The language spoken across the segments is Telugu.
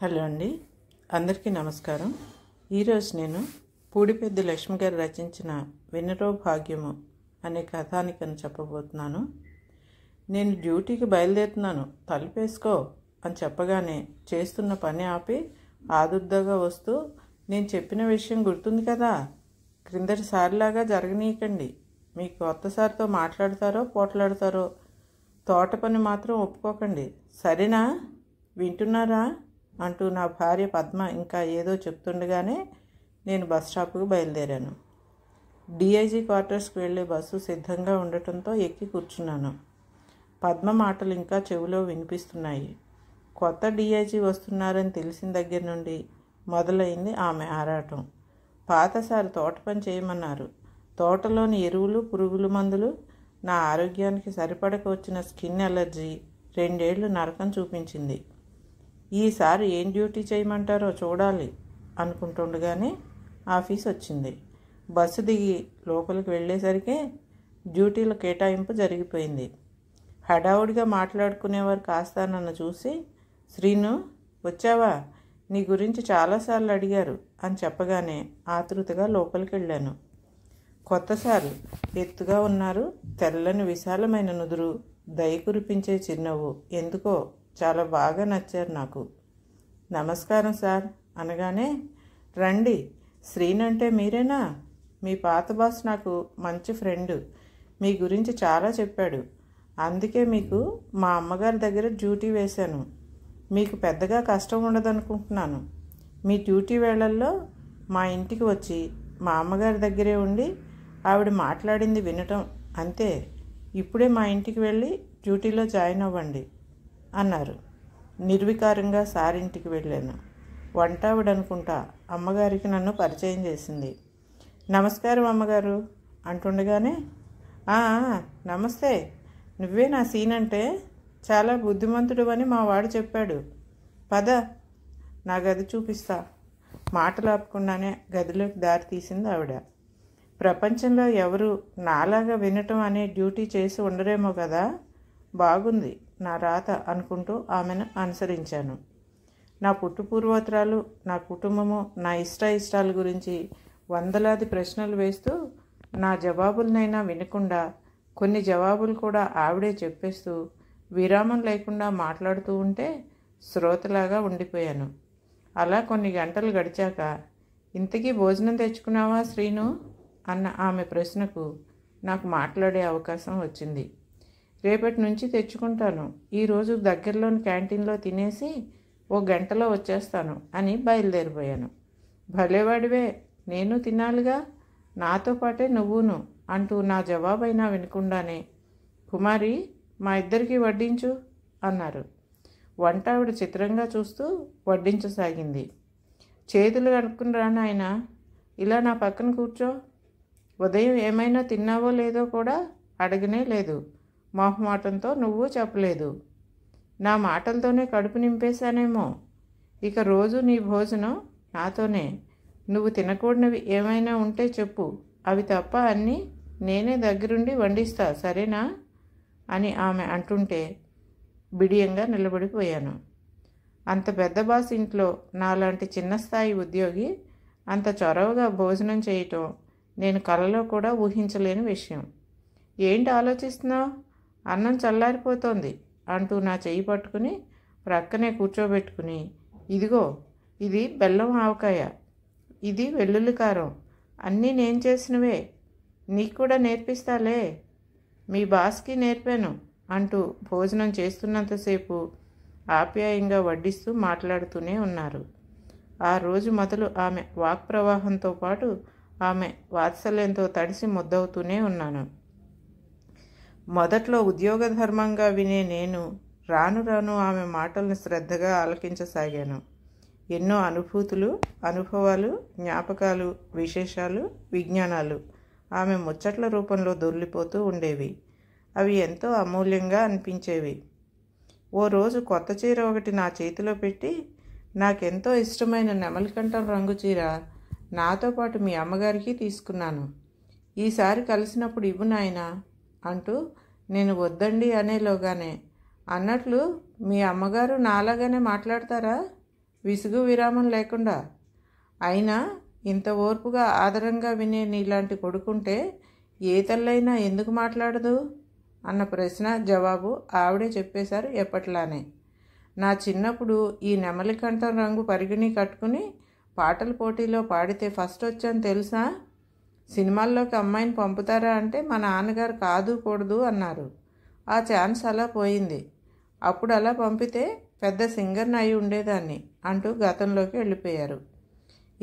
హలో అండి అందరికీ నమస్కారం ఈరోజు నేను పూడిపెద్ది లక్ష్మి గారు రచించిన వినరో భాగ్యము అనే కథానికను చెప్పబోతున్నాను నేను డ్యూటీకి బయలుదేరుతున్నాను తలుపేసుకో అని చెప్పగానే చేస్తున్న పని ఆపి ఆదుర్దాగా వస్తూ నేను చెప్పిన విషయం గుర్తుంది కదా క్రిందటి సారిలాగా జరగనీయకండి మీ కొత్త సార్తో మాట్లాడతారో పోట్లాడతారో తోట పని మాత్రం ఒప్పుకోకండి సరేనా వింటున్నారా అంటూ నా భార్య పద్మ ఇంకా ఏదో చెప్తుండగానే నేను బస్ స్టాప్కు బయలుదేరాను డిఐజీ క్వార్టర్స్కి వెళ్ళే బస్సు సిద్ధంగా ఉండటంతో ఎక్కి కూర్చున్నాను పద్మ మాటలు ఇంకా చెవిలో వినిపిస్తున్నాయి కొత్త డిఐజీ వస్తున్నారని తెలిసిన దగ్గర నుండి మొదలైంది ఆమె ఆరాటం పాతసారి తోట పని చేయమన్నారు తోటలోని ఎరువులు పురుగుల మందులు నా ఆరోగ్యానికి సరిపడక వచ్చిన స్కిన్ ఎలర్జీ రెండేళ్లు నరకం చూపించింది ఈసారి ఏం డ్యూటీ చేయమంటారో చూడాలి అనుకుంటుండగానే ఆఫీస్ వచ్చింది బస్సు దిగి లోపలికి వెళ్ళేసరికి డ్యూటీల కేటాయింపు జరిగిపోయింది హడావుడిగా మాట్లాడుకునేవారు కాస్త నన్ను చూసి శ్రీను వచ్చావా నీ గురించి చాలాసార్లు అడిగారు అని చెప్పగానే ఆతృతగా లోపలికి వెళ్ళాను కొత్త ఎత్తుగా ఉన్నారు తెల్లని విశాలమైన నుదురు దయ కురిపించే చిరునవ్వు ఎందుకో చాలా బాగా నచ్చారు నాకు నమస్కారం సార్ అనగానే రండి శ్రీనంటే మీరేనా మీ పాత బాస్ నాకు మంచి ఫ్రెండ్ మీ గురించి చాలా చెప్పాడు అందుకే మీకు మా అమ్మగారి దగ్గర డ్యూటీ వేశాను మీకు పెద్దగా కష్టం ఉండదనుకుంటున్నాను మీ డ్యూటీ వేళల్లో మా ఇంటికి వచ్చి మా అమ్మగారి దగ్గరే ఉండి ఆవిడ మాట్లాడింది వినటం అంతే ఇప్పుడే మా ఇంటికి వెళ్ళి డ్యూటీలో జాయిన్ అవ్వండి అన్నారు నిర్వికారంగా సారింటికి వెళ్ళాను వంటావిడనుకుంటా అమ్మగారికి నన్ను పరిచయం చేసింది నమస్కారం అమ్మగారు అంటుండగానే నమస్తే నువ్వే నా సీన్ అంటే చాలా బుద్ధిమంతుడు అని మా వాడు చెప్పాడు పద నా గది చూపిస్తా మాటలాపకుండానే గదిలోకి దారి తీసింది ఆవిడ ప్రపంచంలో ఎవరు నాలాగా వినటం అనే డ్యూటీ చేసి ఉండరేమో కదా బాగుంది నా రాత అనుకుంటూ ఆమెను అనుసరించాను నా పుట్టు పూర్వోత్తరాలు నా కుటుంబము నా ఇష్ట ఇష్టాల గురించి వందలాది ప్రశ్నలు వేస్తూ నా జవాబులనైనా వినకుండా కొన్ని జవాబులు కూడా ఆవిడే చెప్పేస్తూ విరామం లేకుండా మాట్లాడుతూ ఉంటే శ్రోతలాగా ఉండిపోయాను అలా కొన్ని గంటలు గడిచాక ఇంతకీ భోజనం తెచ్చుకున్నావా శ్రీను అన్న ఆమె ప్రశ్నకు నాకు మాట్లాడే అవకాశం వచ్చింది రేపటి నుంచి తెచ్చుకుంటాను ఈరోజు దగ్గరలోని క్యాంటీన్లో తినేసి ఓ గంటలో వచ్చేస్తాను అని బయలుదేరిపోయాను భలేవాడివే నేను తినాలిగా నాతో పాటే నువ్వును అంటూ నా జవాబైనా వినకుండానే కుమారి మా ఇద్దరికి వడ్డించు అన్నారు వంట ఆవిడ చిత్రంగా చూస్తూ వడ్డించసాగింది చేతులు కనుక్కుని రానాయన ఇలా నా పక్కన కూర్చో ఉదయం ఏమైనా తిన్నావో లేదో కూడా అడగనే లేదు మొహమాటంతో నువ్వు చెప్పలేదు నా మాటలతోనే కడుపు నింపేశానేమో ఇక రోజు నీ భోజనం నాతోనే నువ్వు తినకూడనివి ఏమైనా ఉంటే చెప్పు అవి తప్ప అన్నీ నేనే దగ్గరుండి వండిస్తా సరేనా అని ఆమె అంటుంటే బిడియంగా నిలబడిపోయాను అంత పెద్ద బాస్ ఇంట్లో నాలాంటి చిన్న స్థాయి ఉద్యోగి అంత చొరవగా భోజనం చేయటం నేను కలలో కూడా ఊహించలేని విషయం ఏంటి ఆలోచిస్తున్నావు అన్నం చల్లారిపోతోంది అంటూ నా చెయ్యి పట్టుకుని ప్రక్కనే కూర్చోబెట్టుకుని ఇదిగో ఇది బెల్లం ఆవకాయ ఇది వెల్లుల్లి కారం అన్నీ నేను చేసినవే నీకు కూడా నేర్పిస్తాలే మీ బాస్కి నేర్పాను అంటూ భోజనం చేస్తున్నంతసేపు ఆప్యాయంగా వడ్డిస్తూ మాట్లాడుతూనే ఉన్నారు ఆ రోజు మొదలు ఆమె వాక్ ప్రవాహంతో పాటు ఆమె వాత్సల్యంతో తడిసి ముద్దవుతూనే ఉన్నాను మొదట్లో ఉద్యోగ ధర్మంగా వినే నేను రాను రాను ఆమె మాటల్ని శ్రద్ధగా ఆలకించసాగాను ఎన్నో అనుభూతులు అనుభవాలు జ్ఞాపకాలు విశేషాలు విజ్ఞానాలు ఆమె ముచ్చట్ల రూపంలో దొర్లిపోతూ ఉండేవి అవి ఎంతో అమూల్యంగా అనిపించేవి ఓ రోజు కొత్త చీర ఒకటి నా చేతిలో పెట్టి నాకెంతో ఇష్టమైన నెమలికంఠం రంగు చీర నాతో పాటు మీ అమ్మగారికి తీసుకున్నాను ఈసారి కలిసినప్పుడు ఇవ్వు నాయనా అంటూ నేను వద్దండి అనేలోగానే అన్నట్లు మీ అమ్మగారు నాలాగానే మాట్లాడతారా విసుగు విరామం లేకుండా అయినా ఇంత ఓర్పుగా ఆదరంగా వినే నీలాంటి కొడుకుంటే ఏ తల్లైనా ఎందుకు మాట్లాడదు అన్న ప్రశ్న జవాబు ఆవిడే చెప్పేశారు ఎప్పట్లానే నా చిన్నప్పుడు ఈ నెమలి కంఠం రంగు పరిగిణి కట్టుకుని పాటల పోటీలో పాడితే ఫస్ట్ వచ్చాను తెలుసా సినిమాల్లోకి అమ్మాయిని పంపుతారా అంటే మా నాన్నగారు కాదు కూడదు అన్నారు ఆ ఛాన్స్ అలా పోయింది అప్పుడు అలా పంపితే పెద్ద సింగర్ని అయి ఉండేదాన్ని అంటూ గతంలోకి వెళ్ళిపోయారు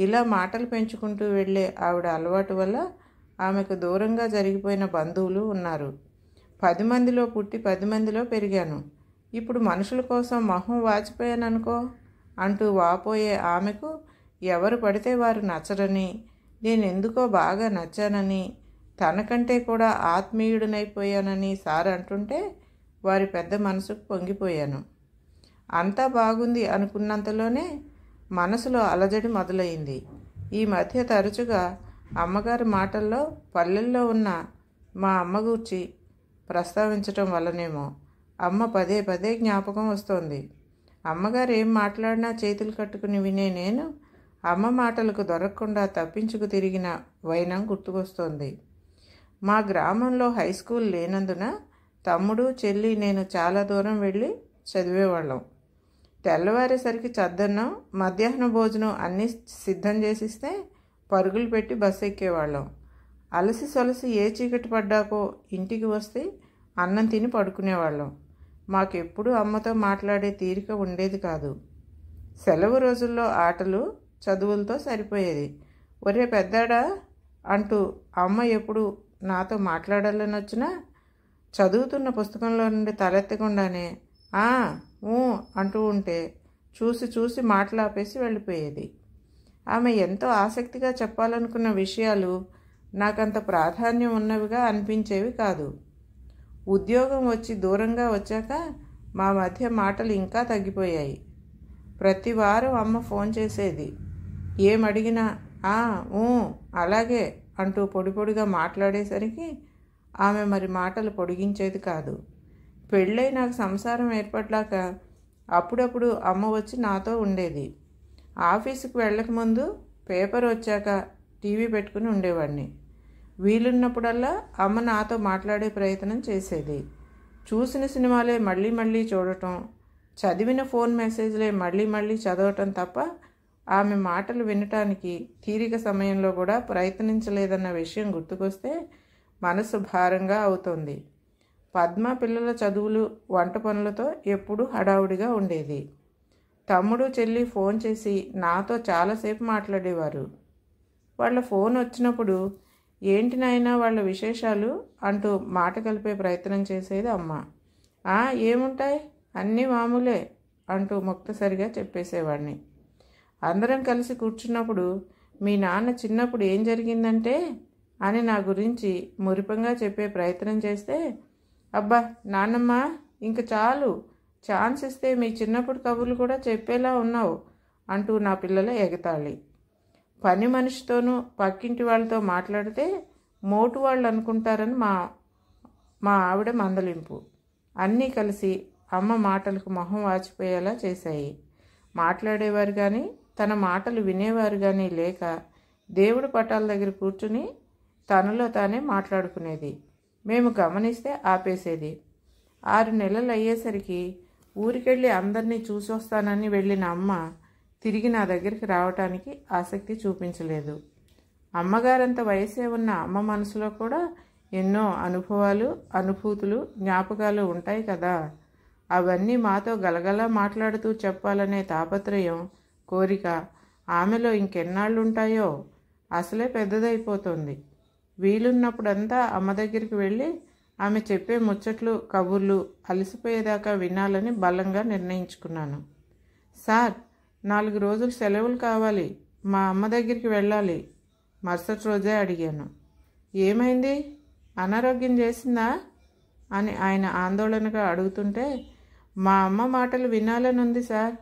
ఇలా మాటలు పెంచుకుంటూ వెళ్ళే ఆవిడ అలవాటు వల్ల ఆమెకు దూరంగా జరిగిపోయిన బంధువులు ఉన్నారు పది మందిలో పుట్టి పది మందిలో పెరిగాను ఇప్పుడు మనుషుల కోసం మొహం వాచిపోయాననుకో అంటూ వాపోయే ఆమెకు ఎవరు పడితే వారు నచ్చరని నేను ఎందుకో బాగా నచ్చానని తనకంటే కూడా ఆత్మీయుడనైపోయానని సార్ అంటుంటే వారి పెద్ద మనసుకు పొంగిపోయాను అంతా బాగుంది అనుకున్నంతలోనే మనసులో అలజడి మొదలైంది ఈ మధ్య తరచుగా అమ్మగారి మాటల్లో పల్లెల్లో ఉన్న మా అమ్మ గూర్చి ప్రస్తావించటం వల్లనేమో అమ్మ పదే పదే జ్ఞాపకం వస్తోంది అమ్మగారు ఏం మాట్లాడినా చేతులు కట్టుకుని వినే నేను అమ్మ మాటలకు దొరకకుండా తప్పించుకు తిరిగిన వైనం గుర్తుకొస్తోంది మా గ్రామంలో హై స్కూల్ లేనందున తమ్ముడు చెల్లి నేను చాలా దూరం వెళ్ళి చదివేవాళ్ళం తెల్లవారేసరికి చద్దన్నం మధ్యాహ్న భోజనం అన్నీ సిద్ధం చేసిస్తే పరుగులు పెట్టి బస్సు ఎక్కేవాళ్ళం అలసి సొలసి ఏ చీకటి పడ్డాకో ఇంటికి వస్తే అన్నం తిని పడుకునేవాళ్ళం మాకెప్పుడు అమ్మతో మాట్లాడే తీరిక ఉండేది కాదు సెలవు రోజుల్లో ఆటలు చదువులతో సరిపోయేది ఒరే పెద్దాడా అంటూ అమ్మ ఎప్పుడు నాతో మాట్లాడాలని వచ్చినా చదువుతున్న పుస్తకంలో నుండి తలెత్తకుండానే ఆ ఊ అంటూ ఉంటే చూసి చూసి మాట్లాపేసి వెళ్ళిపోయేది ఆమె ఎంతో ఆసక్తిగా చెప్పాలనుకున్న విషయాలు నాకంత ప్రాధాన్యం ఉన్నవిగా అనిపించేవి కాదు ఉద్యోగం వచ్చి దూరంగా వచ్చాక మా మధ్య మాటలు ఇంకా తగ్గిపోయాయి ప్రతి వారం అమ్మ ఫోన్ చేసేది ఏమడిగినా ఆ ఊ అలాగే అంటూ పొడి పొడిగా మాట్లాడేసరికి ఆమె మరి మాటలు పొడిగించేది కాదు పెళ్ళై నాకు సంసారం ఏర్పడ్లాక అప్పుడప్పుడు అమ్మ వచ్చి నాతో ఉండేది ఆఫీసుకు వెళ్ళకముందు పేపర్ వచ్చాక టీవీ పెట్టుకుని ఉండేవాడిని వీలున్నప్పుడల్లా అమ్మ నాతో మాట్లాడే ప్రయత్నం చేసేది చూసిన సినిమాలే మళ్ళీ మళ్ళీ చూడటం చదివిన ఫోన్ మెసేజ్లే మళ్ళీ మళ్ళీ చదవటం తప్ప ఆమె మాటలు వినటానికి తీరిక సమయంలో కూడా ప్రయత్నించలేదన్న విషయం గుర్తుకొస్తే మనసు భారంగా అవుతుంది పద్మ పిల్లల చదువులు వంట పనులతో ఎప్పుడూ హడావుడిగా ఉండేది తమ్ముడు చెల్లి ఫోన్ చేసి నాతో చాలాసేపు మాట్లాడేవారు వాళ్ళ ఫోన్ వచ్చినప్పుడు ఏంటి నాయన వాళ్ళ విశేషాలు అంటూ మాట కలిపే ప్రయత్నం చేసేది అమ్మ ఏముంటాయి అన్నీ మామూలే అంటూ ముక్తసరిగా చెప్పేసేవాడిని అందరం కలిసి కూర్చున్నప్పుడు మీ నాన్న చిన్నప్పుడు ఏం జరిగిందంటే అని నా గురించి మురిపంగా చెప్పే ప్రయత్నం చేస్తే అబ్బా నాన్నమ్మ ఇంక చాలు ఛాన్స్ ఇస్తే మీ చిన్నప్పుడు కబుర్లు కూడా చెప్పేలా ఉన్నావు అంటూ నా పిల్లల ఎగతాళి పని మనిషితోనూ పక్కింటి వాళ్ళతో మాట్లాడితే మోటు వాళ్ళు అనుకుంటారని మా మా ఆవిడ మందలింపు అన్నీ కలిసి అమ్మ మాటలకు మొహం వాచిపోయేలా చేశాయి మాట్లాడేవారు కానీ తన మాటలు వినేవారు కానీ లేక దేవుడు పటాల దగ్గర కూర్చుని తనలో తానే మాట్లాడుకునేది మేము గమనిస్తే ఆపేసేది ఆరు నెలలు అయ్యేసరికి ఊరికెళ్ళి అందరినీ చూసొస్తానని వెళ్ళిన అమ్మ తిరిగి నా దగ్గరికి రావటానికి ఆసక్తి చూపించలేదు అమ్మగారంత వయసే ఉన్న అమ్మ మనసులో కూడా ఎన్నో అనుభవాలు అనుభూతులు జ్ఞాపకాలు ఉంటాయి కదా అవన్నీ మాతో గలగలా మాట్లాడుతూ చెప్పాలనే తాపత్రయం కోరిక ఆమెలో ఇంకెన్నాళ్ళుంటాయో అసలే పెద్దదైపోతుంది వీలున్నప్పుడంతా అమ్మ దగ్గరికి వెళ్ళి ఆమె చెప్పే ముచ్చట్లు కబుర్లు అలసిపోయేదాకా వినాలని బలంగా నిర్ణయించుకున్నాను సార్ నాలుగు రోజులు సెలవులు కావాలి మా అమ్మ దగ్గరికి వెళ్ళాలి మరుసటి రోజే అడిగాను ఏమైంది అనారోగ్యం చేసిందా అని ఆయన ఆందోళనగా అడుగుతుంటే మా అమ్మ మాటలు వినాలనుంది సార్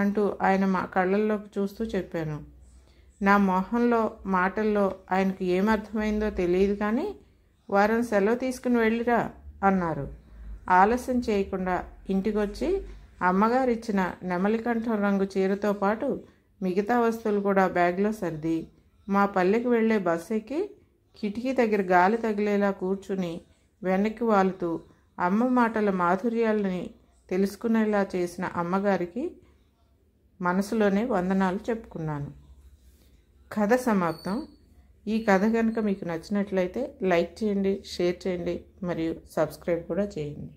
అంటూ ఆయన మా కళ్ళల్లోకి చూస్తూ చెప్పాను నా మొహంలో మాటల్లో ఆయనకు ఏమర్థమైందో తెలియదు కానీ వారం సెలవు తీసుకుని వెళ్ళిరా అన్నారు ఆలస్యం చేయకుండా ఇంటికొచ్చి అమ్మగారిచ్చిన నెమలికంఠం రంగు చీరతో పాటు మిగతా వస్తువులు కూడా బ్యాగ్లో సర్ది మా పల్లెకి వెళ్ళే బస్ ఎక్కి కిటికీ దగ్గర గాలి తగిలేలా కూర్చుని వెనక్కి వాలుతూ అమ్మ మాటల మాధుర్యాలని తెలుసుకునేలా చేసిన అమ్మగారికి మనసులోనే వందనాలు చెప్పుకున్నాను కథ సమాప్తం ఈ కథ కనుక మీకు నచ్చినట్లయితే లైక్ చేయండి షేర్ చేయండి మరియు సబ్స్క్రైబ్ కూడా చేయండి